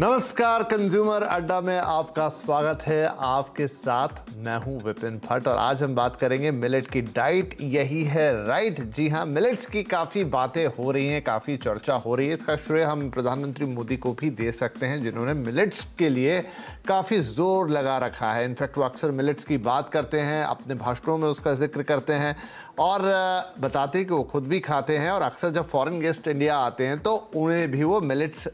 नमस्कार कंज्यूमर अड्डा में आपका स्वागत है आपके साथ मैं हूं विपिन भट्ट और आज हम बात करेंगे मिलेट की डाइट यही है राइट जी हाँ मिलेट्स की काफ़ी बातें हो रही हैं काफ़ी चर्चा हो रही है इसका श्रेय हम प्रधानमंत्री मोदी को भी दे सकते हैं जिन्होंने मिलेट्स के लिए काफ़ी जोर लगा रखा है इनफैक्ट वो अक्सर मिलेट्स की बात करते हैं अपने भाषणों में उसका जिक्र करते हैं और बताते हैं कि वो खुद भी खाते हैं और अक्सर जब फॉरेन गेस्ट इंडिया आते हैं तो उन्हें भी वो मिलेट्स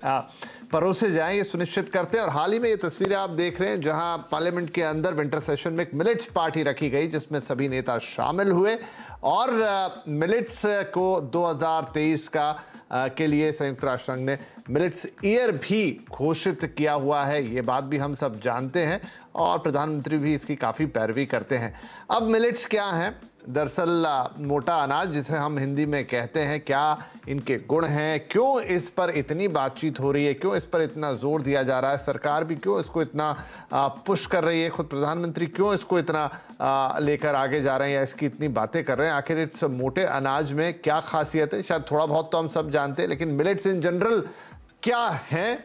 परोसे जाएं ये सुनिश्चित करते हैं और हाल ही में ये तस्वीरें आप देख रहे हैं जहां पार्लियामेंट के अंदर विंटर सेशन में एक मिलेट्स पार्टी रखी गई जिसमें सभी नेता शामिल हुए और मिलेट्स को 2023 का के लिए संयुक्त राष्ट्र संघ ने मिलिट्स ईयर भी घोषित किया हुआ है ये बात भी हम सब जानते हैं और प्रधानमंत्री भी इसकी काफ़ी पैरवी करते हैं अब मिलिट्स क्या हैं दरअसल मोटा अनाज जिसे हम हिंदी में कहते हैं क्या इनके गुण हैं क्यों इस पर इतनी बातचीत हो रही है क्यों इस पर इतना जोर दिया जा रहा है सरकार भी क्यों इसको इतना पुश कर रही है खुद प्रधानमंत्री क्यों इसको इतना लेकर आगे जा रहे हैं या इसकी इतनी बातें कर रहे हैं आखिर इस मोटे अनाज में क्या खासियत है शायद थोड़ा बहुत तो हम सब जानते हैं लेकिन मिलेट्स इन जनरल क्या हैं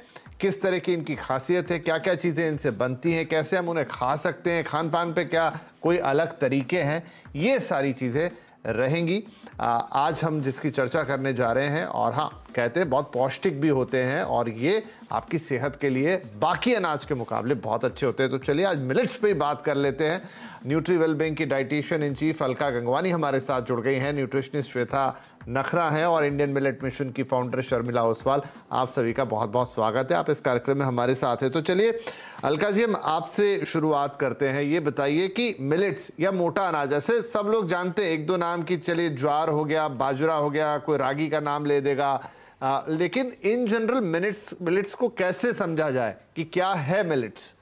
किस तरह की इनकी खासियत है क्या क्या चीज़ें इनसे बनती हैं कैसे हम उन्हें खा सकते हैं खान पान पर क्या कोई अलग तरीके हैं ये सारी चीज़ें रहेंगी आज हम जिसकी चर्चा करने जा रहे हैं और हाँ कहते हैं बहुत पौष्टिक भी होते हैं और ये आपकी सेहत के लिए बाकी अनाज के मुकाबले बहुत अच्छे होते हैं तो चलिए आज मिलेट्स पे ही बात कर लेते हैं न्यूट्री वेलबेंग की dietitian in chief Alka Gangwani हमारे साथ जुड़ गई हैं न्यूट्रिशनिस्ट श्वेता नखरा हैं और इंडियन मिलेट मिशन की फाउंडर शर्मिला ओसवाल आप सभी का बहुत बहुत स्वागत है आप इस कार्यक्रम में हमारे साथ हैं तो चलिए अलका जी हम आपसे शुरुआत करते हैं ये बताइए कि मिलेट्स या मोटा अनाज ऐसे सब लोग जानते हैं एक दो नाम की चलिए ज्वार हो गया बाजरा हो गया कोई रागी का नाम ले देगा आ, लेकिन इन जनरल मिलेट्स मिलेट्स को कैसे समझा जाए कि क्या है मिलेट्स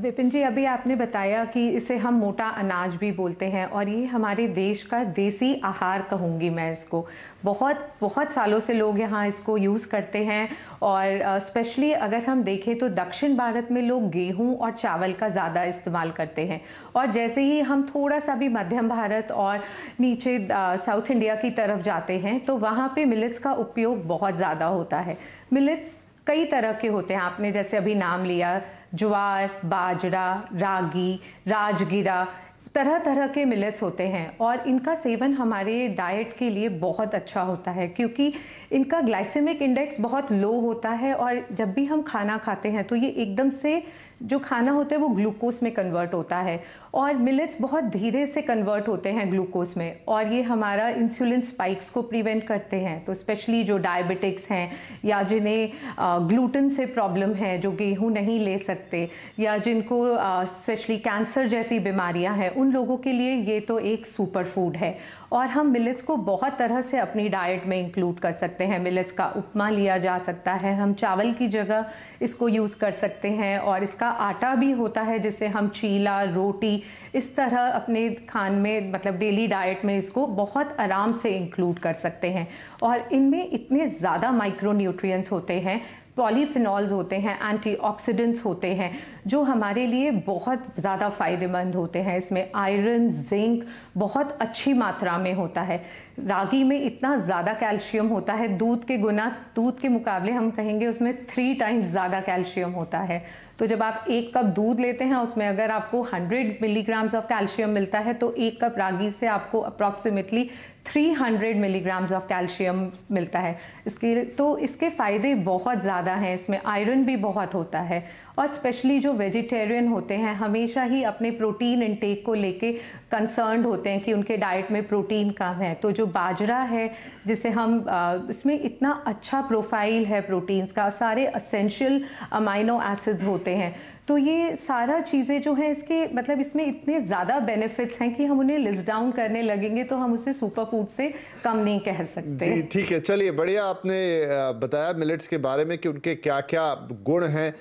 विपिन जी अभी आपने बताया कि इसे हम मोटा अनाज भी बोलते हैं और ये हमारे देश का देसी आहार कहूँगी मैं इसको बहुत बहुत सालों से लोग यहाँ इसको यूज़ करते हैं और स्पेशली अगर हम देखें तो दक्षिण भारत में लोग गेहूँ और चावल का ज़्यादा इस्तेमाल करते हैं और जैसे ही हम थोड़ा सा भी मध्यम भारत और नीचे साउथ इंडिया की तरफ जाते हैं तो वहाँ पर मिलट्स का उपयोग बहुत ज़्यादा होता है मिलट्स कई तरह के होते हैं आपने जैसे अभी नाम लिया ज्वार बाजरा रागी राजगिरा तरह तरह के मिलेट्स होते हैं और इनका सेवन हमारे डाइट के लिए बहुत अच्छा होता है क्योंकि इनका ग्लाइसेमिक इंडेक्स बहुत लो होता है और जब भी हम खाना खाते हैं तो ये एकदम से जो खाना होता है वो ग्लूकोज में कन्वर्ट होता है और मिलेट्स बहुत धीरे से कन्वर्ट होते हैं ग्लूकोज में और ये हमारा इंसुलिन स्पाइक्स को प्रिवेंट करते हैं तो स्पेशली जो डायबिटिक्स हैं या जिन्हें ग्लूटन से प्रॉब्लम है जो गेहूँ नहीं ले सकते या जिनको स्पेशली कैंसर जैसी बीमारियाँ हैं उन लोगों के लिए ये तो एक सुपर फूड है और हम मिलेट्स को बहुत तरह से अपनी डाइट में इंक्लूड कर सकते हैं मिलेट्स का उपमा लिया जा सकता है हम चावल की जगह इसको यूज़ कर सकते हैं और इसका आटा भी होता है जिसे हम चीला रोटी इस तरह अपने खान में मतलब डेली डाइट में इसको बहुत आराम से इंक्लूड कर सकते हैं और इनमें इतने ज़्यादा माइक्रो होते हैं पॉलीफिनॉल्स होते हैं एंटीऑक्सीडेंट्स होते हैं जो हमारे लिए बहुत ज़्यादा फ़ायदेमंद होते हैं इसमें आयरन जिंक बहुत अच्छी मात्रा में होता है रागी में इतना ज़्यादा कैल्शियम होता है दूध के गुना दूध के मुकाबले हम कहेंगे उसमें थ्री टाइम्स ज़्यादा कैल्शियम होता है तो जब आप एक कप दूध लेते हैं उसमें अगर आपको 100 मिलीग्राम्स ऑफ कैल्शियम मिलता है तो एक कप रागी से आपको अप्रॉक्सीमेटली 300 मिलीग्राम्स ऑफ कैल्शियम मिलता है इसके तो इसके फ़ायदे बहुत ज़्यादा हैं इसमें आयरन भी बहुत होता है और स्पेशली जो वेजिटेरियन होते हैं हमेशा ही अपने प्रोटीन इनटेक को लेके कंसर्न होते हैं कि उनके डाइट में प्रोटीन कम है तो जो बाजरा है जिसे हम इसमें इतना अच्छा प्रोफाइल है प्रोटीन्स का सारे असेंशियल अमाइनो एसिड्स होते हैं तो ये सारा चीज़ें जो है इसके मतलब इसमें इतने ज़्यादा बेनिफिट्स हैं कि हम उन्हें लिस्ट डाउन करने लगेंगे तो हम उसे सुपर फूड से कम नहीं कह सकते जी ठीक है चलिए बढ़िया आपने बताया मिलेट्स के बारे में कि उनके क्या क्या गुण हैं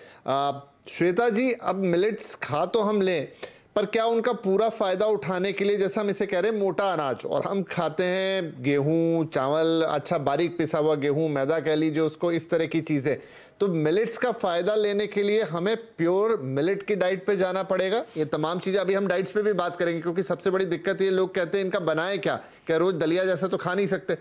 श्वेता जी अब मिलेट्स खा तो हम लें पर क्या उनका पूरा फ़ायदा उठाने के लिए जैसा हम इसे कह रहे हैं मोटा अनाज और हम खाते हैं गेहूं चावल अच्छा बारीक पिसा हुआ गेहूं मैदा कह लीजिए उसको इस तरह की चीज़ें तो मिलेट्स का फ़ायदा लेने के लिए हमें प्योर मिलेट की डाइट पे जाना पड़ेगा ये तमाम चीज़ें अभी हम डाइट्स पे भी बात करेंगे क्योंकि सबसे बड़ी दिक्कत ये लोग कहते हैं इनका बनाए क्या क्या रोज़ दलिया जैसा तो खा नहीं सकते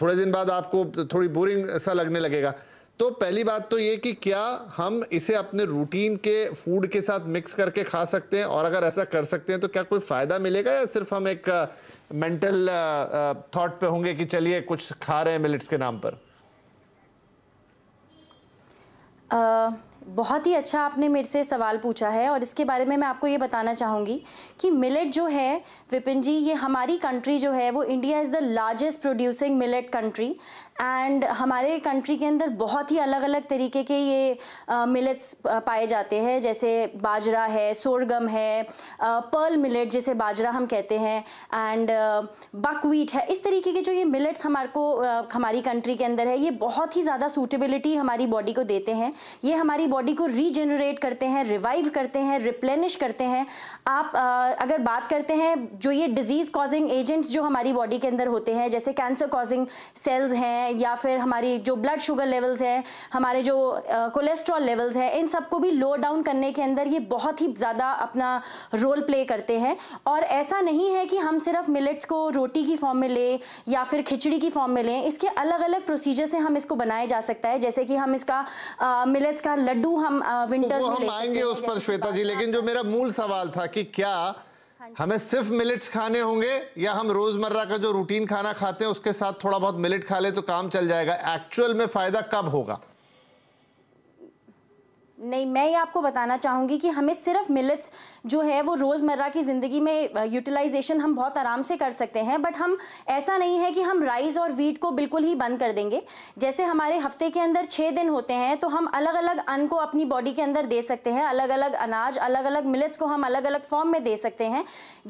थोड़े दिन बाद आपको थोड़ी बोरिंग सा लगने लगेगा तो पहली बात तो ये कि क्या हम इसे अपने रूटीन के फूड के साथ मिक्स करके खा सकते हैं और अगर ऐसा कर सकते हैं तो क्या कोई फ़ायदा मिलेगा या सिर्फ हम एक मेंटल थॉट पे होंगे कि चलिए कुछ खा रहे हैं मिलिट्स के नाम पर बहुत ही अच्छा आपने मेरे से सवाल पूछा है और इसके बारे में मैं आपको ये बताना चाहूँगी कि मिलेट जो है विपिन जी ये हमारी कंट्री जो है वो India is the largest producing millet country and हमारे कंट्री के अंदर बहुत ही अलग अलग तरीके के ये मिलेट्स पाए जाते हैं जैसे बाजरा है सोरगम है पर्ल मिलेट जिसे बाजरा हम कहते हैं एंड बकवीट है इस तरीके के जो ये मिलेट्स हमारे को हमारी कंट्री के अंदर है ये बहुत ही ज़्यादा सूटेबिलिटी हमारी बॉडी को देते हैं ये हमारी बॉडी को रीजेनरेट करते हैं रिवाइव करते हैं रिप्लेनिश करते हैं आप आ, अगर बात करते हैं जो ये डिजीज़ कॉजिंग एजेंट्स जो हमारी बॉडी के अंदर होते हैं जैसे कैंसर कॉजिंग सेल्स हैं या फिर हमारी जो ब्लड शुगर लेवल्स हैं हमारे जो कोलेस्ट्रॉल लेवल्स हैं इन सबको भी लो डाउन करने के अंदर ये बहुत ही ज़्यादा अपना रोल प्ले करते हैं और ऐसा नहीं है कि हम सिर्फ मिलेट्स को रोटी की फॉर्म में लें या फिर खिचड़ी की फॉर्म में लें इसके अलग अलग प्रोसीजर से हम इसको बनाया जा सकता है जैसे कि हम इसका मिलेट्स का लड्डू लड्डू हम विंटर्स तो में हम आएंगे उस पर श्वेता जी लेकिन जो मेरा मूल सवाल था कि क्या हाँ हमें सिर्फ मिलेट्स खाने होंगे या हम रोजमर्रा का जो रूटीन खाना खाते हैं उसके साथ थोड़ा बहुत मिलेट खा ले तो काम चल जाएगा एक्चुअल में फायदा कब होगा नहीं मैं ये आपको बताना चाहूँगी कि हमें सिर्फ मिलट्स जो है वो रोज़मर्रा की ज़िंदगी में यूटिलाइजेशन हम बहुत आराम से कर सकते हैं बट हम ऐसा नहीं है कि हम राइस और वीट को बिल्कुल ही बंद कर देंगे जैसे हमारे हफ्ते के अंदर छः दिन होते हैं तो हम अलग अलग अन्न को अपनी बॉडी के अंदर दे सकते हैं अलग अलग अनाज अलग अलग मिलट्स को हम अलग अलग फॉर्म में दे सकते हैं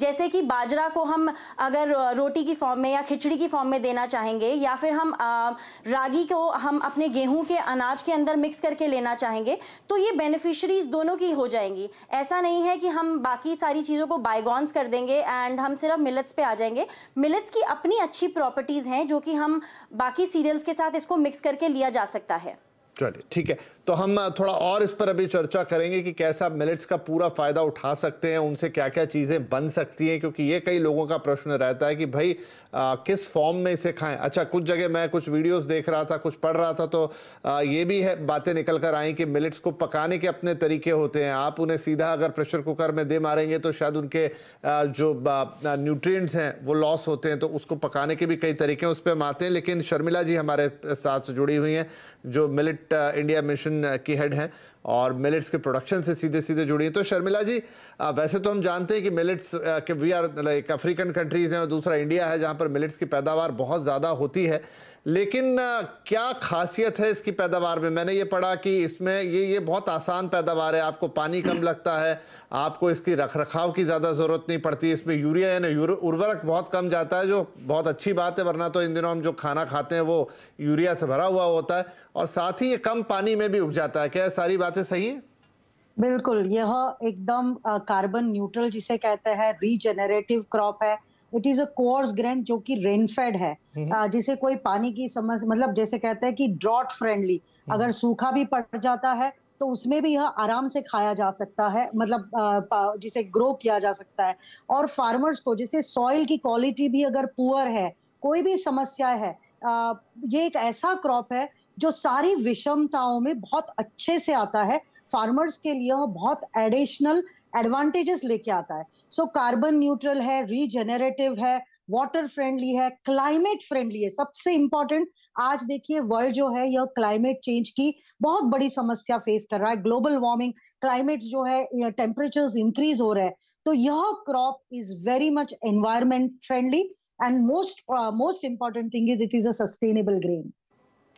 जैसे कि बाजरा को हम अगर रोटी की फॉर्म में या खिचड़ी की फॉर्म में देना चाहेंगे या फिर हम रागी को हम अपने गेहूँ के अनाज के अंदर मिक्स करके लेना चाहेंगे तो ये बेनिफिशरीज दोनों की हो जाएंगी ऐसा नहीं है कि हम बाकी सारी चीज़ों को बाइगॉन्स कर देंगे एंड हम सिर्फ मिलट्स पे आ जाएंगे मिलट्स की अपनी अच्छी प्रॉपर्टीज़ हैं जो कि हम बाकी सीरियल्स के साथ इसको मिक्स करके लिया जा सकता है चलिए ठीक है तो हम थोड़ा और इस पर अभी चर्चा करेंगे कि कैसा मिलिट्स मिलेट्स का पूरा फ़ायदा उठा सकते हैं उनसे क्या क्या चीज़ें बन सकती हैं क्योंकि ये कई लोगों का प्रश्न रहता है कि भाई आ, किस फॉर्म में इसे खाएं अच्छा कुछ जगह मैं कुछ वीडियोस देख रहा था कुछ पढ़ रहा था तो आ, ये भी है बातें निकल कर आई कि मिलिट्स को पकाने के अपने तरीके होते हैं आप उन्हें सीधा अगर प्रेशर कुकर में दे मारेंगे तो शायद उनके आ, जो न्यूट्रिय हैं वो लॉस होते हैं तो उसको पकाने के भी कई तरीके हैं उस पर हम आते हैं लेकिन शर्मिला जी हमारे साथ जुड़ी हुई हैं जो मिलिट मिलेट इंडिया मिशन की हेड हैं और मिलेट्स के प्रोडक्शन से सीधे सीधे जुड़ी हैं तो शर्मिला जी uh, वैसे तो हम जानते हैं कि मिलेट्स के we are like African countries हैं और दूसरा इंडिया है जहाँ पर मिलेट्स की पैदावार बहुत ज़्यादा होती है लेकिन क्या खासियत है इसकी पैदावार में मैंने ये पढ़ा कि इसमें ये ये बहुत आसान पैदावार है आपको पानी कम लगता है आपको इसकी रख रखाव की ज़्यादा ज़रूरत नहीं पड़ती इसमें यूरिया यानी उर्वरक बहुत कम जाता है जो बहुत अच्छी बात है वरना तो इन दिनों हम जो खाना खाते हैं वो यूरिया से भरा हुआ होता है और साथ ही ये कम पानी में भी उग जाता है क्या सारी बातें सही हैं बिल्कुल यह एकदम कार्बन न्यूट्रल जिसे कहते हैं रीजेनरेटिव क्रॉप है it is a coarse grain जो कि रेनफेड है हम्म। जिसे कोई पानी की समस्या मतलब जैसे कहते हैं कि ड्रॉट हम्म। फ्रेंडली अगर सूखा भी पड़ जाता है तो उसमें भी यह आराम से खाया जा सकता है मतलब जिसे ग्रो किया जा सकता है और फार्मर्स को जिसे सॉइल की क्वालिटी भी अगर पुअर है कोई भी समस्या है ये एक ऐसा क्रॉप है जो सारी विषमताओं में बहुत अच्छे से आता है फार्मर्स के लिए बहुत एडिशनल एडवांटेजेस लेके आता है सो कार्बन न्यूट्रल है रीजेनरेटिव है वाटर फ्रेंडली है क्लाइमेट फ्रेंडली है सबसे इंपॉर्टेंट आज देखिए वर्ल्ड जो है यह क्लाइमेट चेंज की बहुत बड़ी समस्या फेस कर रहा है ग्लोबल वार्मिंग क्लाइमेट जो है टेम्परेचर इंक्रीज हो रहा है तो यह crop is very much environment friendly and most most important thing is it is a sustainable grain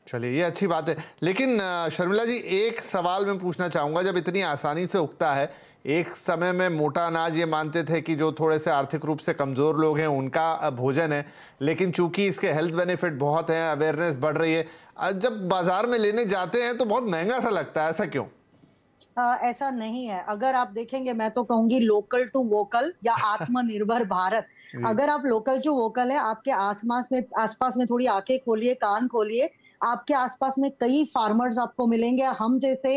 चलिए ये अच्छी बात है लेकिन शर्मिला जी एक सवाल मैं पूछना चाहूँगा जब इतनी आसानी से उगता है एक समय में मोटा अनाज ये मानते थे कि जो थोड़े से आर्थिक रूप से कमज़ोर लोग हैं उनका भोजन है लेकिन चूंकि इसके हेल्थ बेनिफिट बहुत हैं अवेयरनेस बढ़ रही है जब बाज़ार में लेने जाते हैं तो बहुत महंगा सा लगता है ऐसा क्यों आ, ऐसा नहीं है अगर आप देखेंगे मैं तो कहूंगी लोकल टू वोकल या आत्मनिर्भर भारत अगर आप लोकल टू वोकल है आपके आसपास में आसपास में थोड़ी आंखें खोलिए कान खोलिए आपके आसपास में कई फार्मर्स आपको मिलेंगे हम जैसे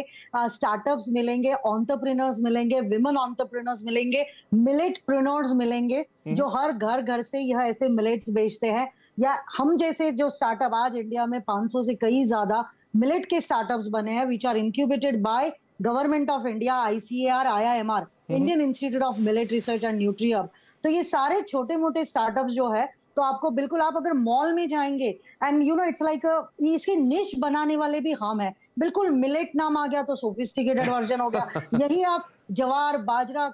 स्टार्टअप्स मिलेंगे ऑन्टरप्रिनर्स मिलेंगे विमेन ऑन्टरप्रिनर्स मिलेंगे मिलेट प्रिनर्स मिलेंगे हम्म। जो हर घर घर से यह ऐसे मिलेट्स बेचते हैं या हम जैसे जो स्टार्टअप आज इंडिया में पांच से कई ज्यादा मिलेट के स्टार्टअप्स बने हैं which are incubated by government of India M IIMR Indian institute of millet research and nutri तो ये सारे छोटे मोटे स्टार्टअप्स जो है तो आपको बिल्कुल आप अगर मॉल में जाएंगे and you know it's like इसके निश बनाने वाले भी हम है बिल्कुल मिलेट नाम आ गया तो सोफिस्टिकेटेड वर्जन हो गया यही आप जवार बाजरा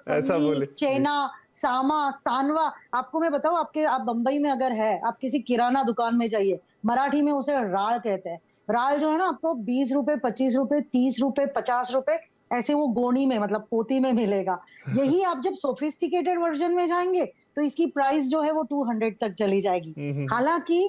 चेना सामा सानवा आपको मैं बताऊं आपके आप बंबई में अगर है आप किसी किराना दुकान में जाइए मराठी में उसे राड़ कहते हैं राल जो है ना आपको बीस रुपए पच्चीस रुपए तीस रुपए पचास रुपए ऐसे वो गोनी में मतलब पोती में मिलेगा यही आप जब सोफिस्टिकेटेड वर्जन में जाएंगे तो इसकी प्राइस जो है वो 200 तक चली जाएगी हम्म, हम्म। हालांकि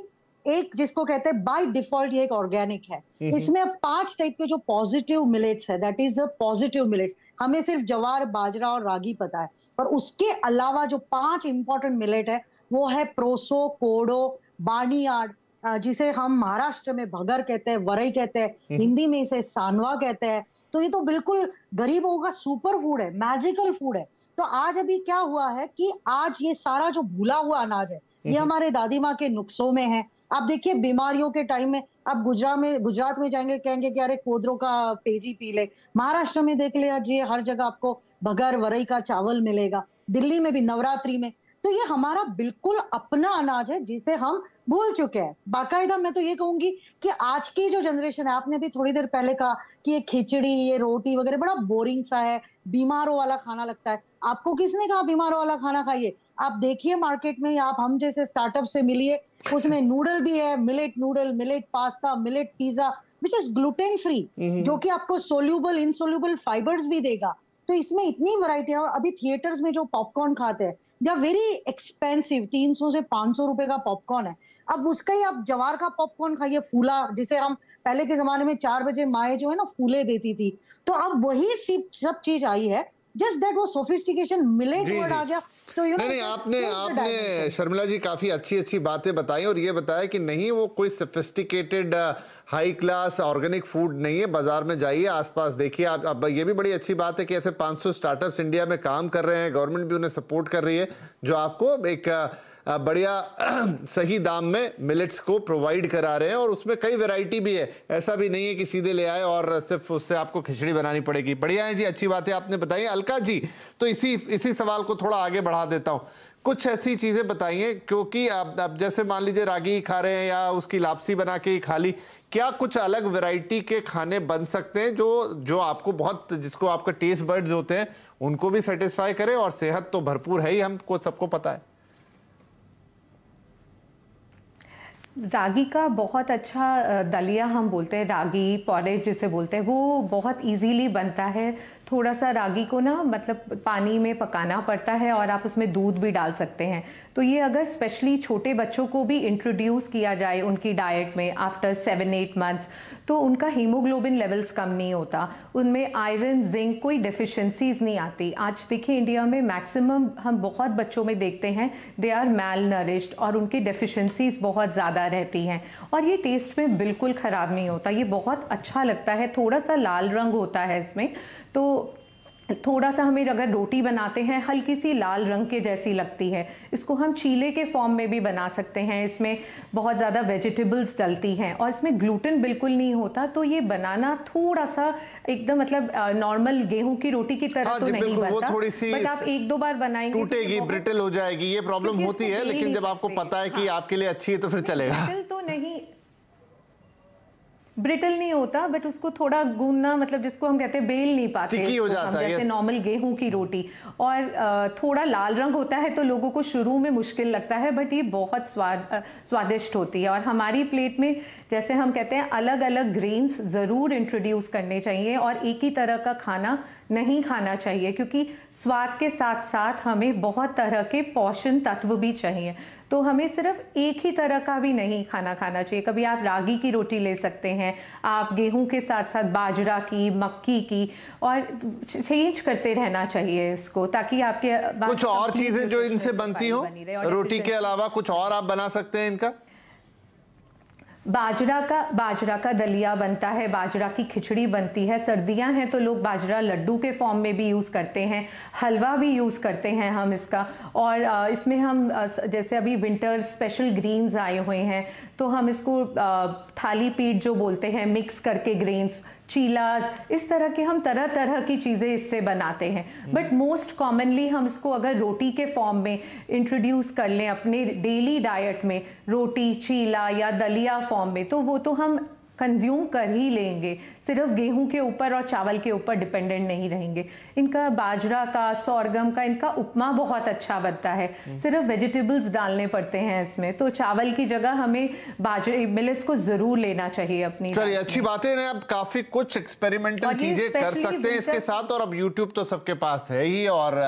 एक जिसको कहते हैं बाय डिफॉल्ट ये एक ऑर्गेनिक है हम्म, इसमें अब पांच टाइप के जो पॉजिटिव मिलेट्स है that is a positive millets हमें सिर्फ जवार बाजरा और रागी पता है पर उसके अलावा जो पांच इंपॉर्टेंट मिलेट है वो है प्रोसो कोडो बानियाड जिसे हम महाराष्ट्र में भगर कहते हैं वरई कहते हैं हिंदी में इसे सानवा कहते हैं तो ये तो बिल्कुल गरीबों का सुपर फूड है मैजिकल फूड है तो आज अभी क्या हुआ है कि आज ये सारा जो भूला हुआ अनाज है ये हमारे दादी माँ के नुस्खों में है आप देखिए बीमारियों के टाइम में आप गुजरात में गुजरात में जाएंगे कहेंगे कि अरे कोदरों का पेजी पी ले महाराष्ट्र में देख ले आज ये हर जगह आपको भगर वरई का चावल मिलेगा दिल्ली में भी नवरात्रि में तो ये हमारा बिल्कुल अपना अनाज है जिसे हम भूल चुके हैं बाकायदा मैं तो ये कहूंगी कि आज की जो जनरेशन है आपने भी थोड़ी देर पहले कहा कि ये खिचड़ी ये रोटी वगैरह बड़ा बोरिंग सा है बीमारों वाला खाना लगता है आपको किसने कहा बीमारों वाला खाना खाइए आप देखिए मार्केट में आप हम जैसे स्टार्टअप से मिलिए उसमें नूडल भी है millet noodle millet pasta millet pizza which is gluten free जो कि आपको सोल्यूबल इनसोल्यूबल फाइबर्स भी देगा तो इसमें इतनी वैरायटी है और अभी थिएटर्स में जो पॉपकॉर्न खाते हैं दे वेरी एक्सपेंसिव तीन सौ से पांच सौ रुपए का पॉपकॉर्न है अब उसका ही आप जवार का पॉपकॉर्न खाइए फूला जिसे हम पहले के जमाने में चार बजे माए जो है ना फूले देती थी तो अब वही सी सब चीज आई है जस्ट दैट वो सोफिस्टिकेशन मिलेट वर्ड आ गया तो यू नहीं, नहीं आपने आपने शर्मिला जी काफी अच्छी अच्छी बातें बताई और ये बताया कि नहीं वो कोई sophisticated high class organic food नहीं है बाजार में जाइए आसपास देखिए आप अब ये भी बड़ी अच्छी बात है कि ऐसे 500 स्टार्टअप्स इंडिया में काम कर रहे हैं गवर्नमेंट भी उन्हें सपोर्ट कर रही है जो आपको एक बढ़िया सही दाम में मिलेट्स को प्रोवाइड करा रहे हैं और उसमें कई वेराइटी भी है ऐसा भी नहीं है कि सीधे ले आए और सिर्फ उससे आपको खिचड़ी बनानी पड़ेगी बढ़िया है जी अच्छी बात है आपने बताई अलका जी तो इसी इसी सवाल को थोड़ा आगे बढ़ा देता हूँ कुछ ऐसी चीज़ें बताइए क्योंकि आप, आप जैसे मान लीजिए रागी खा रहे हैं या उसकी लापसी बना के ही खा ली क्या कुछ अलग वैरायटी के खाने बन सकते हैं जो जो आपको बहुत जिसको आपका टेस्ट बर्ड्स होते हैं उनको भी सेटिस्फाई करे और सेहत तो भरपूर है ही हमको सबको पता है रागी का बहुत अच्छा दलिया हम बोलते हैं रागी पॉरेज जिसे बोलते हैं वो बहुत इजीली बनता है थोड़ा सा रागी को ना मतलब पानी में पकाना पड़ता है और आप उसमें दूध भी डाल सकते हैं तो ये अगर स्पेशली छोटे बच्चों को भी इंट्रोड्यूस किया जाए उनकी डाइट में आफ्टर सेवन एट मंथ्स तो उनका हीमोग्लोबिन लेवल्स कम नहीं होता उनमें आयरन जिंक कोई डिफिशेंसीज नहीं आती आज देखिए इंडिया में मैक्सिमम हम बहुत बच्चों में देखते हैं दे आर मेल नरिश्ड और उनकी डिफिशेंसीज बहुत ज़्यादा रहती हैं और ये टेस्ट में बिल्कुल ख़राब नहीं होता ये बहुत अच्छा लगता है थोड़ा सा लाल रंग होता है इसमें तो थोड़ा सा हमें अगर रोटी बनाते हैं हल्की सी लाल रंग के जैसी लगती है इसको हम चीले के फॉर्म में भी बना सकते हैं इसमें बहुत ज़्यादा वेजिटेबल्स डलती हैं और इसमें ग्लूटेन बिल्कुल नहीं होता तो ये बनाना थोड़ा सा एकदम मतलब नॉर्मल गेहूं की रोटी की तरह हाँ, तो नहीं बनता थोड़ी सी बट आप एक दो बार बनाएंगे तो टूटेगी तो ब्रिटल हो जाएगी ये प्रॉब्लम होती है लेकिन जब आपको पता है कि हाँ। आपके लिए अच्छी है तो फिर चलेगा तो नहीं ब्रिटल नहीं होता बट उसको थोड़ा गूंदना मतलब जिसको हम कहते हैं बेल नहीं पाते हो जाता है जैसे नॉर्मल गेहूं की रोटी और थोड़ा लाल रंग होता है तो लोगों को शुरू में मुश्किल लगता है बट ये बहुत स्वाद स्वादिष्ट होती है और हमारी प्लेट में जैसे हम कहते हैं अलग अलग ग्रेन्स ज़रूर इंट्रोड्यूस करने चाहिए और एक ही तरह का खाना नहीं खाना चाहिए क्योंकि स्वाद के साथ साथ हमें बहुत तरह के पोषण तत्व भी चाहिए तो हमें सिर्फ एक ही तरह का भी नहीं खाना खाना चाहिए कभी आप रागी की रोटी ले सकते हैं आप गेहूं के साथ साथ बाजरा की मक्की की और चेंज करते रहना चाहिए इसको ताकि आपके कुछ और चीज़ें जो इनसे बनती हो रोटी के अलावा कुछ और आप बना सकते हैं इनका बाजरा का बाजरा का दलिया बनता है बाजरा की खिचड़ी बनती है सर्दियां हैं तो लोग बाजरा लड्डू के फॉर्म में भी यूज़ करते हैं हलवा भी यूज़ करते हैं हम इसका और इसमें हम जैसे अभी विंटर स्पेशल ग्रीन्स आए हुए हैं तो हम इसको थाली पीठ जो बोलते हैं मिक्स करके ग्रेन्स चीलाज इस तरह के हम तरह तरह की चीज़ें इससे बनाते हैं बट मोस्ट कॉमनली हम इसको अगर रोटी के फॉर्म में इंट्रोड्यूस कर लें अपने डेली डाइट में रोटी चीला या दलिया फॉर्म में तो वो तो हम कंज्यूम कर ही लेंगे सिर्फ गेहूं के ऊपर और चावल के ऊपर डिपेंडेंट नहीं रहेंगे इनका बाजरा का सौरगम का इनका उपमा बहुत अच्छा बनता है हम्म। सिर्फ वेजिटेबल्स डालने पड़ते हैं इसमें तो चावल की जगह हमें बाजरे मिलेट्स को जरूर लेना चाहिए अपनी चलिए अच्छी बात है आप काफी कुछ एक्सपेरिमेंटल चीजें कर सकते हैं इसके साथ और अब यूट्यूब तो सबके पास है ही और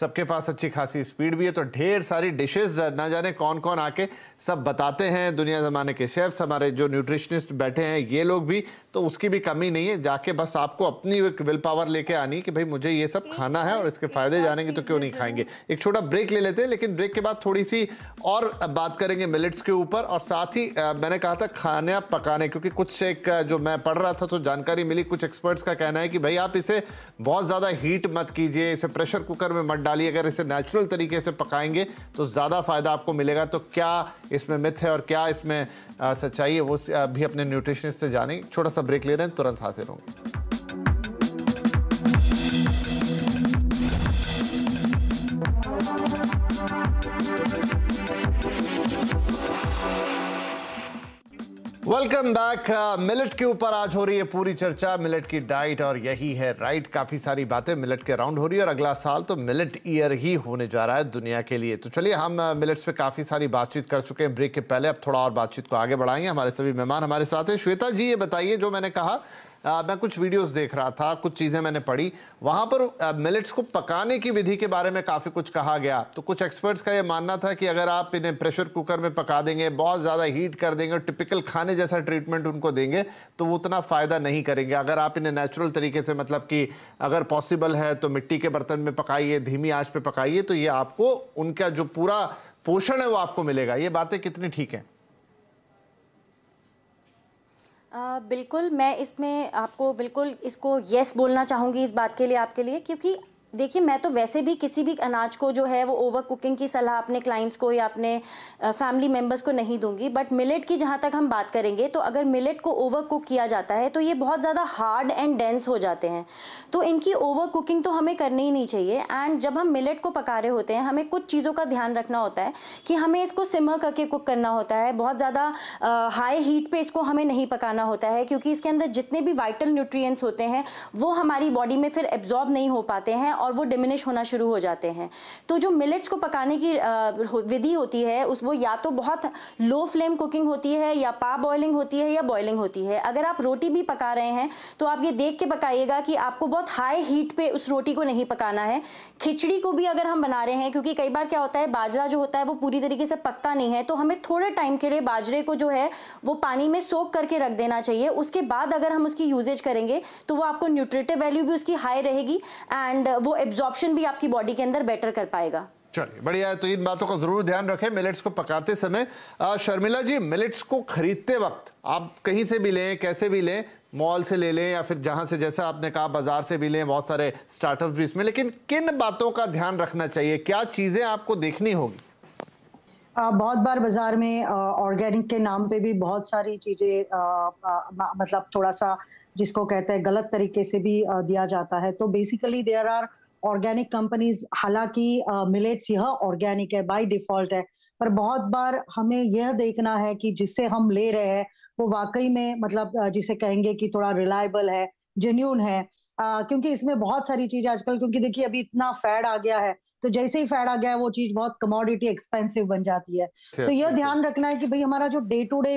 सबके पास अच्छी खासी स्पीड भी है तो ढेर सारी डिशेस ना जाने कौन कौन आके सब बताते हैं दुनिया ज़माने के शेफ्स हमारे जो न्यूट्रिशनिस्ट बैठे हैं ये लोग भी तो उसकी भी कमी नहीं है जाके बस आपको अपनी विल पावर लेके आनी कि भाई मुझे ये सब खाना है और इसके फायदे जानेंगे तो क्यों नहीं खाएंगे एक छोटा ब्रेक ले लेते हैं लेकिन ब्रेक के बाद थोड़ी सी और बात करेंगे मिलेट्स के ऊपर और साथ ही मैंने कहा था खाना पकाने क्योंकि कुछ एक जो मैं पढ़ रहा था तो जानकारी मिली कुछ एक्सपर्ट्स का कहना है कि भाई आप इसे बहुत ज़्यादा हीट मत कीजिए इसे प्रेशर कुकर में मत डालिए अगर इसे नेचुरल तरीके से पकाएंगे तो ज़्यादा फायदा आपको मिलेगा तो क्या इसमें मिथ है और क्या इसमें सच्चाई है वो भी अपने न्यूट्रिशनिस्ट से जाने छोटा सा ब्रेक ले रहे हैं तुरंत हाजिर होंगे वेलकम बैक मिलेट के ऊपर आज हो रही है पूरी चर्चा मिलेट की डाइट और यही है राइट काफी सारी बातें मिलेट के राउंड हो रही है और अगला साल तो मिलेट ईयर ही होने जा रहा है दुनिया के लिए तो चलिए हम मिलेट्स uh, पे काफी सारी बातचीत कर चुके हैं ब्रेक के पहले अब थोड़ा और बातचीत को आगे बढ़ाएंगे हमारे सभी मेहमान हमारे साथ हैं श्वेता जी ये बताइए जो मैंने कहा आ, मैं कुछ वीडियोस देख रहा था कुछ चीज़ें मैंने पढ़ी वहाँ पर मिलेट्स को पकाने की विधि के बारे में काफ़ी कुछ कहा गया तो कुछ एक्सपर्ट्स का ये मानना था कि अगर आप इन्हें प्रेशर कुकर में पका देंगे बहुत ज़्यादा हीट कर देंगे और टिपिकल खाने जैसा ट्रीटमेंट उनको देंगे तो वो उतना फ़ायदा नहीं करेंगे अगर आप इन्हें नेचुरल तरीके से मतलब कि अगर पॉसिबल है तो मिट्टी के बर्तन में पकाइए धीमी आँच पर पकाइए तो ये आपको उनका जो पूरा पोषण है वो आपको मिलेगा ये बातें कितनी ठीक हैं आ, बिल्कुल मैं इसमें आपको बिल्कुल इसको येस बोलना चाहूँगी इस बात के लिए आपके लिए क्योंकि देखिए मैं तो वैसे भी किसी भी अनाज को जो है वो ओवर कुकिंग की सलाह अपने क्लाइंट्स को या अपने फैमिली मेम्बर्स को नहीं दूंगी बट मिलेट की जहाँ तक हम बात करेंगे तो अगर मिलेट को ओवर कुक किया जाता है तो ये बहुत ज़्यादा हार्ड एंड डेंस हो जाते हैं तो इनकी ओवर कुकिंग तो हमें करनी ही नहीं चाहिए एंड जब हम मिलेट को पका रहे होते हैं हमें कुछ चीज़ों का ध्यान रखना होता है कि हमें इसको सिमर करके कुक करना होता है बहुत ज़्यादा हाई हीट पर इसको हमें नहीं पकाना होता है क्योंकि इसके अंदर जितने भी वाइटल न्यूट्रियस होते हैं वो हमारी बॉडी में फिर एब्जॉर्ब नहीं हो पाते हैं और वो डिमिनिश होना शुरू हो जाते हैं तो जो मिलेट्स को पकाने की विधि होती है उस वो या तो बहुत लो फ्लेम कुकिंग होती है या पा बॉइलिंग होती है या बॉइलिंग होती है अगर आप रोटी भी पका रहे हैं तो आप ये देख के पकाइएगा कि आपको बहुत हाई हीट पे उस रोटी को नहीं पकाना है खिचड़ी को भी अगर हम बना रहे हैं क्योंकि कई बार क्या होता है बाजरा जो होता है वो पूरी तरीके से पकता नहीं है तो हमें थोड़े टाइम के लिए बाजरे को जो है वो पानी में सोख करके रख देना चाहिए उसके बाद अगर हम उसकी यूजेज करेंगे तो वो आपको न्यूट्रिटिव वैल्यू भी उसकी हाई रहेगी एंड वो वो एब्जॉर्प्शन भी आपकी बॉडी के अंदर बेटर कर पाएगा चलिए बढ़िया है तो इन बातों का जरूर ध्यान रखें मिलेट्स को पकाते समय शर्मिला जी मिलेट्स को खरीदते वक्त आप कहीं से भी लें कैसे भी लें मॉल से ले लें या फिर जहां से जैसा आपने कहा बाजार से भी लें बहुत सारे स्टार्टअप भी इसमें लेकिन किन बातों का ध्यान रखना चाहिए क्या चीज़ें आपको देखनी होगी आ, बहुत बार बाजार में ऑर्गेनिक के नाम पे भी बहुत सारी चीज़ें मतलब थोड़ा सा जिसको कहते हैं गलत तरीके से भी आ, दिया जाता है तो basically there are organic companies हालांकि मिलेट्स यह ऑर्गेनिक है बाय डिफॉल्ट है पर बहुत बार हमें यह देखना है कि जिससे हम ले रहे हैं वो वाकई में मतलब जिसे कहेंगे कि थोड़ा रिलायबल है जेन्यून है आ, क्योंकि इसमें बहुत सारी चीज आजकल क्योंकि देखिए अभी इतना फैड आ गया है तो जैसे ही फैड आ गया है वो चीज बहुत कमोडिटी एक्सपेंसिव बन जाती है तो यह ध्यान रखना है कि भाई हमारा जो डे टू डे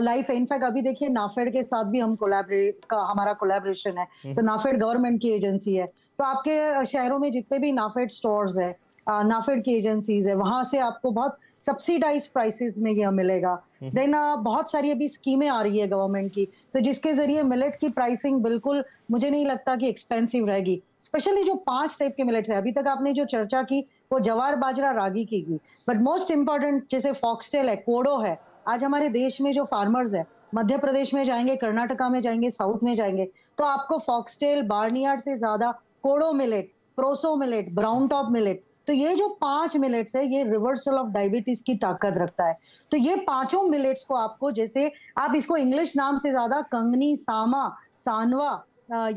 लाइफ है इनफैक्ट अभी देखिए नाफेड के साथ भी हम कोलैबोरेट का हमारा कोलेबरेशन है तो हम्म। नाफेड गवर्नमेंट की एजेंसी है तो आपके शहरों में जितने भी नाफेड स्टोर्स है नाफेड की एजेंसीज है वहां से आपको बहुत सब्सिडाइज प्राइसेस में यह मिलेगा देन हम्म। बहुत सारी अभी स्कीमें आ रही है गवर्नमेंट की तो जिसके जरिए मिलेट की प्राइसिंग बिल्कुल मुझे नहीं लगता कि एक्सपेंसिव रहेगी स्पेशली जो पांच टाइप के मिलेट्स है अभी तक आपने जो चर्चा की वो जवार बाजरा रागी की गई बट मोस्ट इंपॉर्टेंट जैसे फॉक्सटेल है कोडो है आज हमारे देश में जो फार्मर्स है मध्य प्रदेश में जाएंगे कर्नाटका में जाएंगे साउथ में जाएंगे तो आपको फॉक्सटेल बार्नियार्ड से ज्यादा kodo millet proso millet brown top millet तो ये जो पांच मिलेट्स है ये रिवर्सल ऑफ डायबिटीज की ताकत रखता है तो ये पांचों मिलेट्स को आपको जैसे आप इसको इंग्लिश नाम से ज्यादा कंगनी सामा सानवा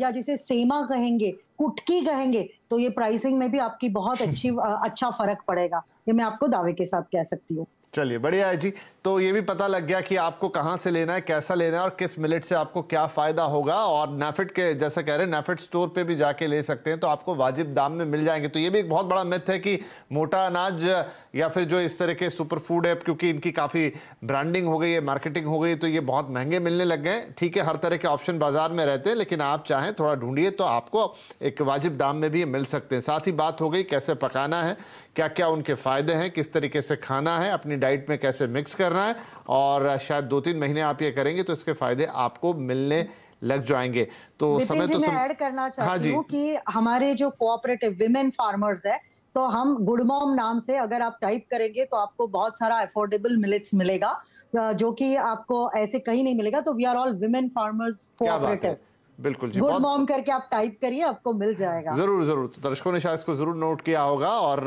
या जिसे सेमा कहेंगे कुटकी कहेंगे तो ये प्राइसिंग में भी आपकी बहुत अच्छी अच्छा फर्क पड़ेगा ये मैं आपको दावे के साथ कह सकती हूँ चलिए बढ़िया है जी तो ये भी पता लग गया कि आपको कहाँ से लेना है कैसा लेना है और किस मिलेट से आपको क्या फ़ायदा होगा और नेफिट के जैसा कह रहे हैं नेफिट स्टोर पे भी जाके ले सकते हैं तो आपको वाजिब दाम में मिल जाएंगे तो ये भी एक बहुत बड़ा मिथ है कि मोटा अनाज या फिर जो इस तरह के सुपर फूड है क्योंकि इनकी काफ़ी ब्रांडिंग हो गई है मार्केटिंग हो गई तो ये बहुत महंगे मिलने लग गए ठीक है हर तरह के ऑप्शन बाज़ार में रहते हैं लेकिन आप चाहें थोड़ा ढूंढिए तो आपको एक वाजिब दाम में भी मिल सकते हैं साथ ही बात हो गई कैसे पकाना है क्या क्या उनके फ़ायदे हैं किस तरीके से खाना है अपनी डाइट में कैसे मिक्स करना है और शायद दो तीन महीने आप ये करेंगे तो इसके फ़ायदे आपको मिलने लग जाएंगे तो समय तो सम... ऐड करना हाँ चाहती हाँ जी कि हमारे जो कोऑपरेटिव विमेन फार्मर्स है तो हम गुडमोम नाम से अगर आप टाइप करेंगे तो आपको बहुत सारा अफोर्डेबल मिलेट्स मिलेगा जो कि आपको ऐसे कहीं नहीं मिलेगा तो we are all women farmers cooperative बिल्कुल जी गुड मॉम करके आप टाइप करिए आपको मिल जाएगा जरूर जरूर तो दर्शकों ने शायद इसको जरूर नोट किया होगा और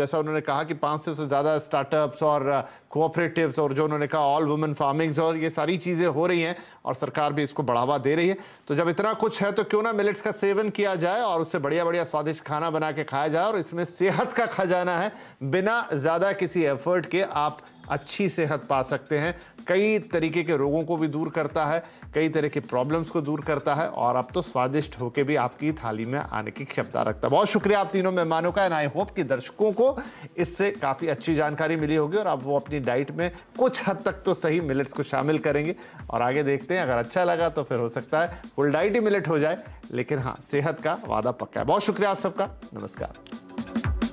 जैसा उन्होंने कहा कि 500 से ज़्यादा स्टार्टअप्स और कोऑपरेटिव्स और जो उन्होंने कहा ऑल वुमेन फार्मिंग्स और ये सारी चीज़ें हो रही हैं और सरकार भी इसको बढ़ावा दे रही है तो जब इतना कुछ है तो क्यों ना मिलेट्स का सेवन किया जाए और उससे बढ़िया बढ़िया स्वादिष्ट खाना बना के खाया जाए और इसमें सेहत का खजाना है बिना ज़्यादा किसी एफर्ट के आप अच्छी सेहत पा सकते हैं कई तरीके के रोगों को भी दूर करता है कई तरह के प्रॉब्लम्स को दूर करता है और अब तो स्वादिष्ट होकर भी आपकी थाली में आने की क्षमता रखता है बहुत शुक्रिया आप तीनों मेहमानों का एंड आई होप कि दर्शकों को इससे काफ़ी अच्छी जानकारी मिली होगी और आप वो अपनी डाइट में कुछ हद तक तो सही मिलेट्स को शामिल करेंगे और आगे देखते सकते हैं अगर अच्छा लगा तो फिर हो सकता है फुल डाइट ही मिलेट हो जाए लेकिन हाँ सेहत का वादा पक्का है बहुत शुक्रिया आप सबका नमस्कार